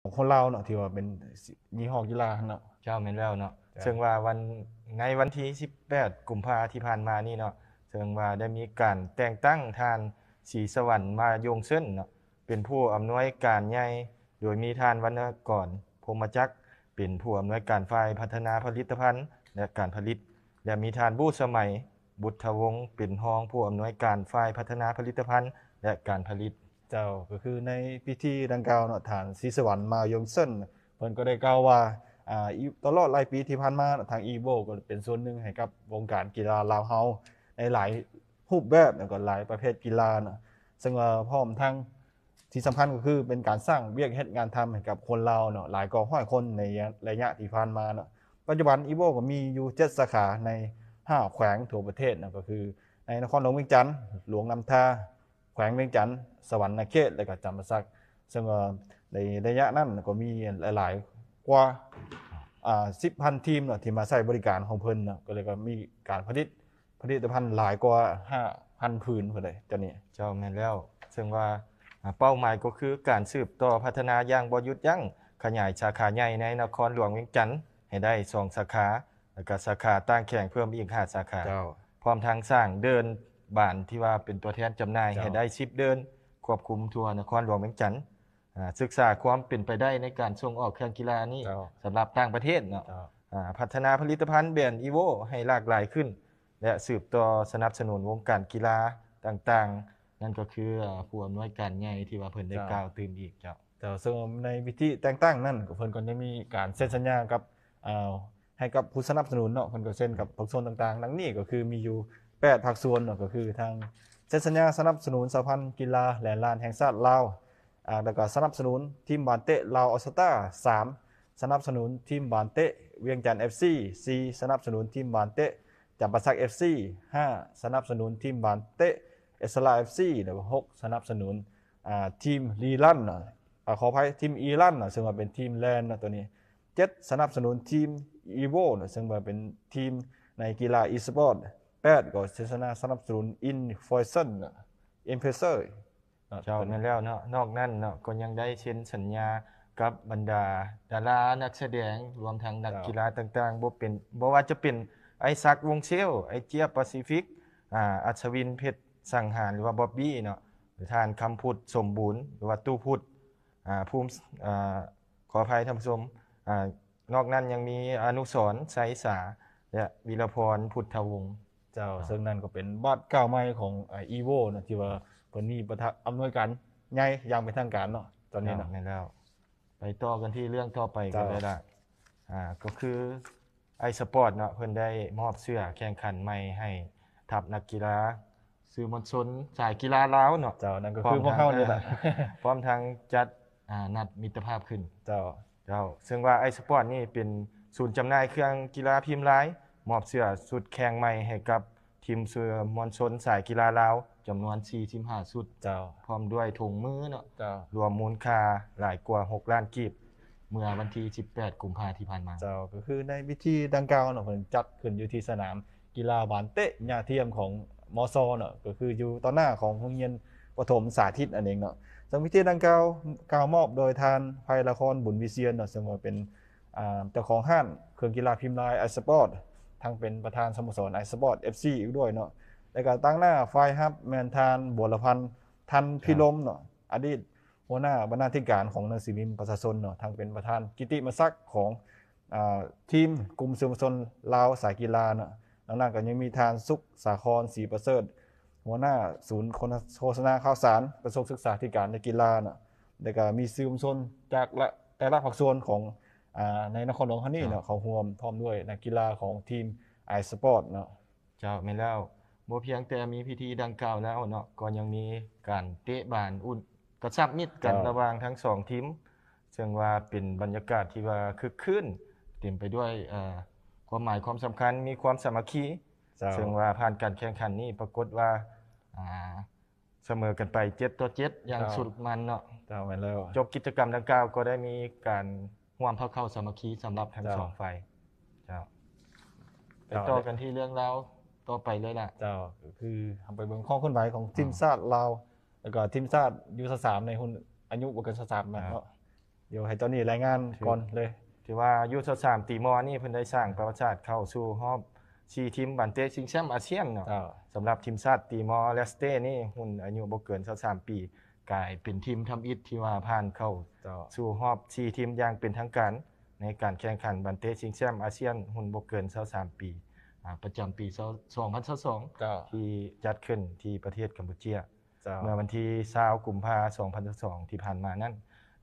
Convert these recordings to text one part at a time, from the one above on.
ของคนเราเนาะที่ว่าเป็นยี่ห้อกีฬาเนาะเจ้าเมนแ้วเนาะเชิงว่าวันในวันที่18กุมภาที่ผ่านมานี่เนาะเชิงว่าได้มีการแต่งตั้งทานสีสวรรค์มาโยงเส้นเนาะเป็นผู้อำนวยการใหญ่โดยมีทานวรรณกรพรมจักเป็นผู้อำนวยการฝ่ายพัฒนาผลิตภัณฑ์และการผลิตและมีทานบู้สมัย บุตรวงศ์เป็นห้องผู้อำนวยการฝ่ายพัฒนาผลิตภัณฑ์และการผลิตจ้าก็คือในพิธีดังกล่าวเนาะทางศรีสวรรค์มายงเซนเพิ่นก็ได้กล่าวว่าอ่าตลอดหลายปีที่ผ่านมาทางอีโบก็เป็นส่วนหนึ่งให้กับวงการกีฬาลาวเฮาในหลายรูปแบบแล้วก็หลายประเภทกีฬาเนาะซึ่งพร้อมทั้งที่สำคัญก็คือเป็นการสร้างเวียกเฮ็ดงานทาให้กับคนลาวเนาะหลายกองห้อยคนในระยะที่ผ่านมาเนาะปัจจุบันอีโบก็มีอยู่เจ็ดสาขาในห้าแขวงทั่วประเทศนะก็คือในนครหลวงเวียงจันทน์หลวงนํำทาแขวงเวียงจันทร์สวรรค์นาเขตและก็จำปาสักซึ่งในระยะนั้นก็มีหลาย ๆ กว่าสิบพันทีมเนาะที่มาใช้บริการของเพิ่นเนาะก็เลยก็มีการผลิตผลิตภัณฑ์หลายกว่าห้าพันพื้นเลยเจ้านี้เจ้าแม่นแล้ว ซึ่งว่าเป้าหมายก็คือการสืบต่อพัฒนาย่างบ่หยุทดยั้งขยายสาขาใหญ่ในนครหลวงเวียงจันทร์ให้ได้สองสาขา และก็สาขาตั้งแข่งเพิ่มอีกห้าสาขาพร้อมทางสร้างเดินบานที่ว่าเป็นตัวแทนจำหน่ายให้ได้ชิปเดินควบคุมทัวร์นครหลวงเมืองจันทร์ศึกษาความเป็นไปได้ในการส่งออกเครื่องกีฬานี้าสำหรับต่างประเทศเนาะพัฒนาผลิตภัณฑ์แบรนด์อีโวให้หลากหลายขึ้น และสืบต่อสนับสนุนวงการกีฬาต่างๆ นั่นก็คือาผู้อำนวยการใหญ่ที่ว่าเพิ่นได้กล่าวตื่นอีกเจ้าแต่ว่ซึ่งในวิธีแต่งตั้งนั่นก็เพิ่นก็ได้มีการเซ็นสัญญากับให้กับผู้สนับสนุนเนาะเพิ่นก็เซ็นกับพวกโซนต่างๆดังนี้ก็คือมีอยู่ปดผักส่วนก็คือทางเซ็นสัญญาสนับสนุนสพันธ์กีฬาแหลนลานแห่งชาติลาวแล้วก็สนับสนุนทีมบานเตะลาวออสตาสามสนับสนุนทีมบานเตะเวียงจันทร์เอฟซีสี่สนับสนุนทีมบานเตะจับปะซักเอฟซีห้าสนับสนุนทีมบานเตะเอสลาเอฟซีแล้วก็หกสนับสนุนทีมลีลันขออภัยทีมอีลันซึ่งมาเป็นทีมแลนตัวนี้เจ็ดสนับสนุนทีมอีโวซึ่งมาเป็นทีมในกีฬาอีสปอร์ตแปดก็เสนาสนับสนุนอินฟอยเซนอินเพเซอร์เจ้านั่นแล้วเนาะนอกนั้นเนาะก็ยังได้เช็นสัญญากับบรรดา ดารา นักแสดงรวมทั้งนักกีฬาต่างๆบ่เป็นบ่ว่าจะเป็น ไอซักวงเชล ไอเจียแปซิฟิกอ่าอัศวินเพชร สังหารหรือว่าบ๊อบบี้เนาะหรือทานคำพูดสมบูรณ์หรือว่าตู้พูดอ่าภูมิอ่าขออภัยท่านผู้ชมอ่านอกนั้นยังมีอนุสรไสสาและวีรพรพุทธวงศ์เจ้าซึ่งนั่นก็เป็นบาดเก้าไม้ของไออีโวนะที่ว่าเพิ่นีีประทบอำนวยการใหญ่ยังเป็นทางการเนาะตอนนี้เนาะไ่แล้ว ไปต่อกันที่เรื่องต่อไปกันเลยละอ่าก็คือไอสปอร์ตเนาะเพิ่นได้มอบเสื้อแข่งขันใหม่ให้ ทัพนักกีฬาสื่อมวลชนสายกีฬาลาวเนาะเจ้านั่นก็คือพวกเฮานี่แหละพร้อมทั้งจัดอ่านัดมิตรภาพขึ้นเจ้าเจ้าซึ่งว่าไอสปอร์ตนี่เป็นศูนย์จำหน่ายเครื่องกีฬาพิมพ์ลายมอบเสื้อสุดแข่งใหม่ให้กับทีมเสื้อมอนชนสายกีฬาลาวจำนวน45ชุดเจ้าพร้อมด้วยถุงมือเนาะเจ้ารวมมูลค่าหลายกว่า 6 ล้านกีบ เมื่อวันที่ 18กุมภาพันธ์ที่ผ่านมาเจ้าก็คือในพิธีดังกล่าวเนาะเพิ่นจัดขึ้นอยู่ที่สนามกีฬาบานเตะหญ้าเทียมของมอซอเนาะก็คืออยู่ต่อหน้าของโรงเรียนปฐมสาธิตอันเองเนาะสาหัพิธีดังกล่าวกล่าวมอบโดยทานภัยละครบุญวิเชียนเนาะซึ่งว่าเป็นอ่าเจ้าของห้านเครื่องกีฬาพิมพ์ลายไอสปอร์ตทั้งเป็นประธานสโมสรไอสปอร์ตเอฟซีอีกด้วยเนาะแล้วก็ตั้งหน้าไฟฮับ แมนทานบุรพันธ์ทันพิลมเนาะ อดีต หัวหน้าบรรณาธิการของนังสิมิมประชาชนเนาะ ทั้งเป็นประธานกิติมศักดิ์ของทีมกลุ่มสื่อมวลชนลาวสายกีฬาเนาะแล้วนั่นก็ยังมีทานสุขสาครศรีประเสริฐหัวหน้าศูนย์โฆษณาข่าวสารกระทรวงศึกษาธิการในกีฬาเนาะแล้วก็มีสื่อมวลชนจากแต่ละภาคส่วนของในนครหลวงฮันนี่เนาะเขาห่วมพร้อมด้วยนักกีฬาของทีมไอสปอร์ตเนาะเจ้าไม่แล้วบ่เพียงแต่มีพิธีดังกล่าวแล้วเนาะก็ยังมีการเตะบานอุ่น กระชับมิตรกันระหว่างทั้งสองทีมซึ่งว่าเป็นบรรยากาศที่ว่าคึกคืนเต็มไปด้วยความหมายความสำคัญมีความสามัคคีซึ่งว่าผ่านการแข่งขันนี้ปรากฏว่าเสมอกันไปเจ็ดต่อเจ็ดอย่างสุดมันเนาะจบกิจกรรมดังกล่าวก็ได้มีการความพระเข้าสมัคคีสำหรับทั้งสองฝ่ายเจ้าไปต่อกันที่เรื่องแล้วต่อไปเลยล่ะเจ้าคือทำไปเบิ่งข้อคุณนไหวของทีมชาติลาว แล้วก็ทีมชาติยูสสามในหุ่นอายุบ่เกินสามมาเดี๋ยวให้เจ้านี่รายงานก่อนเลยถือว่ายูสสามตีมอนี่เพิ่นได้สร้างประวัติศาสตร์เข้าสู่รอบชีทีมบันเตชิงแชมป์อาเซียนเนาะสำหรับทีมชาติตีมอเลสเต้นี่หุ่นอายุบกเกินสามปีกลายเป็นทีมทำอิฐที่ว่าผ่านเข้าสู่รอบ4ีทีมอย่างเป็นทางการ ในการแข่งขันบันเตชิงแชมป์อาเซียนหุ่นบกเกิน23ปี ประจำปี 2022ที่จัดขึ้นที่ประเทศกัมพูชีเาเมื่อวันที่20กุมภาพันธ์2022ที่ผ่านมานั้น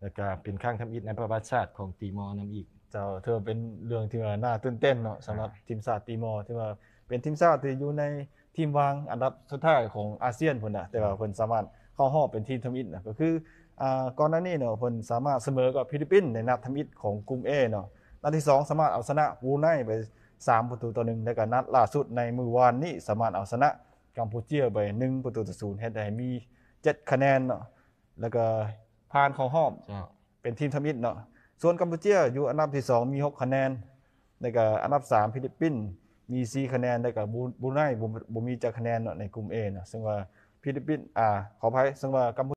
แล้วก็เป็นครั้งทำอิฐในประวัติศาสตร์ของตีมอร์นำอีกเจ้าเธอเป็นเรื่องที่ว่าน่าตื่นเต้นเนาะสำหรับทีมชาติตีมอร์ที่ว่าเป็นทีมชาติที่อยู่ในทีมวางอันดับสุดท้ายของอาเซียนพุ่นน่ะแต่ว่าเพิ่นสามารถข้าหอบเป็นทีมทมิดนะก็คือก่อนหน้านี้เนาะเพิ่นสามารถเสมอกับฟิลิปปินส์ในนัดทมิดของกลุ่มเอเนาะนัดที่2สามารถเอาชนะบูไนไป3ประตูต่อหนึ่งแล้วก็นัดล่าสุดในมือวานนี้สามารถเอาชนะกัมพูชีไป1ประตูต่อศูนย์ให้ได้มี 7 คะแนนเนาะแล้วก็ผ่านข้าหอบเป็นทีมทมิดเนาะส่วนกัมพูชีอยู่อันดับที่ 2 มี 6 คะแนนแล้วก็อันดับ3ฟิลิปปินส์มี4คะแนนแล้วก็บูไนบ่มีจักคะแนนเนาะในกลุ่มอเนาะซึ่งว่าฟิลิปปินส์อ่าขออภัยสังวากัมพู